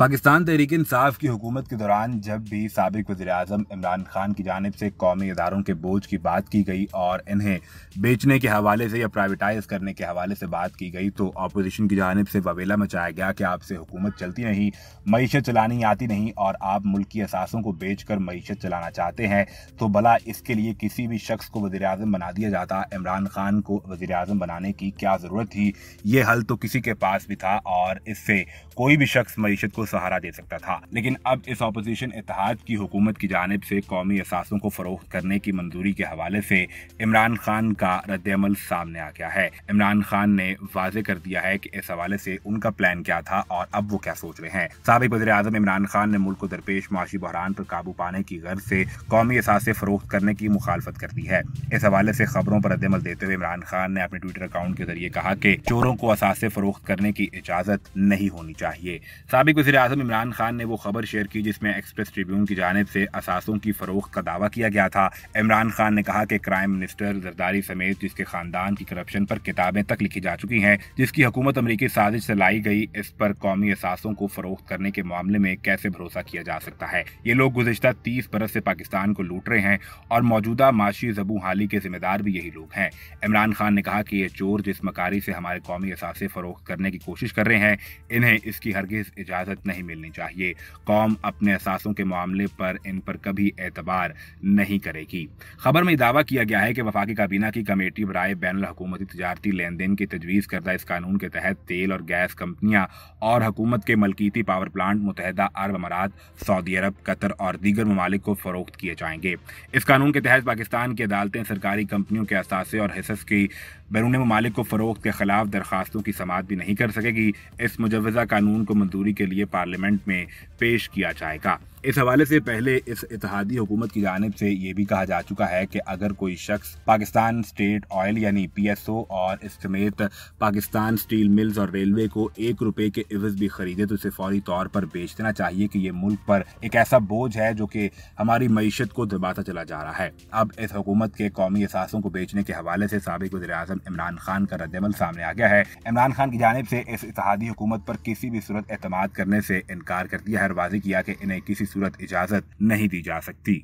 पाकिस्तान तहरीक इंसाफ की हुकूमत के दौरान जब भी सबक वजी अजम इमरान खान की जानब से कौमी इदारों के बोझ की बात की गई और इन्हें बेचने के हवाले से या प्राइवेटाइज करने के हवाले से बात की गई तो अपोजिशन की जानब से ववेला मचाया गया कि आपसे हुकूमत चलती नहीं मीशत चलानी आती नहीं और आप मुल्क की असासों को बेच कर मीशत चलाना चाहते हैं तो भला इसके लिए किसी भी शख्स को वजी अजम बना दिया जाता इमरान खान को वजी अजम बनाने की क्या ज़रूरत थी ये हल तो किसी के पास भी था और इससे कोई भी शख्स मीशत को सहारा दे सकता था लेकिन अब इस अपोजिशन इतिहाद की हुकूमत की जानब से कौमी असासों को फरोख करने की मंजूरी के हवाले से इमरान खान का रद्दमल सामने आ गया है इमरान खान ने वाजे कर दिया है कि इस हवाले से उनका प्लान क्या था और अब वो क्या सोच रहे हैं सबक वजी अजम इमरान खान ने मुल्क को दरपेश माशी बहरान पर काबू पाने की गर्ज से कौमी असासे फरोख्त करने की मुखालफत कर दी है इस हवाले से खबरों पर रद्दमल देते हुए इमरान खान ने अपने ट्विटर अकाउंट के जरिए कहा कि चोरों को असासे फरोख्त करने की इजाजत नहीं होनी चाहिए सबक वजी आजम इमरान खान ने वो खबर शेयर की जिसमें एक्सप्रेस ट्रिब्यून की जानब से असासों की फरोख का दावा किया गया था इमरान खान ने कहा कि क्राइम मिनिस्टर जरदारी समेत जिसके खानदान की करप्शन पर किताबें तक लिखी जा चुकी हैं जिसकी हुकूमत अमरीकी साजिश से लाई गई इस पर कौमी असासों को फरोख्त करने के मामले में कैसे भरोसा किया जा सकता है ये लोग गुजशत तीस बरस से पाकिस्तान को लूट रहे हैं और मौजूदा माशी जबू हाली के जिम्मेदार भी यही लोग हैं इमरान खान ने कहा कि ये चोर जिस मकारी से हमारे कौमी असासे फरोख करने की कोशिश कर रहे हैं इन्हें इसकी हरगिज इजाजत नहीं मिलनी चाहिए कौम अपने असासों के मामले पर इन पर कभी एतबार नहीं करेगी खबर में दावा किया गया है कि वफाकी काबीना की कमेटी बरए बैन हुकूमती तजारती लेन देन की तजवीज़ करदा इस कानून के तहत तेल और गैस कंपनियां और हकूमत के मलकीती पावर प्लांट मुतहदा अरब अमारात सऊदी अरब कतर और दीगर ममालिक को फ़रोख्त किए जाएंगे इस कानून के तहत पाकिस्तान की अदालतें सरकारी कंपनियों के असासे और हिस्स की बैरून ममालिक को फ़रोख्त के खिलाफ दरखास्तों की समात भी नहीं कर सकेगी इस मुजवज़ा कानून को मंजूरी के लिए पार्लियामेंट में पेश किया जाएगा इस हवाले से पहले इस इतिहादी हुकूमत की जानब से ये भी कहा जा चुका है कि अगर कोई शख्स पाकिस्तान स्टेट ऑयल यानी पीएसओ और समेत पाकिस्तान स्टील मिल्स और रेलवे को एक रुपए के इवज भी खरीदे तो इसे फौरी तौर पर बेच देना चाहिए कि ये मुल्क पर एक ऐसा बोझ है जो कि हमारी मीशत को दबाता चला जा रहा है अब इस हुकूमत के कौमी असासों को बेचने के हवाले से सबक वजी अजम इमरान खान का रद्दमल सामने आ गया है इमरान खान की जानब से इस इतिहादी हुकूमत पर किसी भी सूरत एतम करने से इनकार कर दिया है और वाजी किया कि इन्हें किसी सूरत इजाजत नहीं दी जा सकती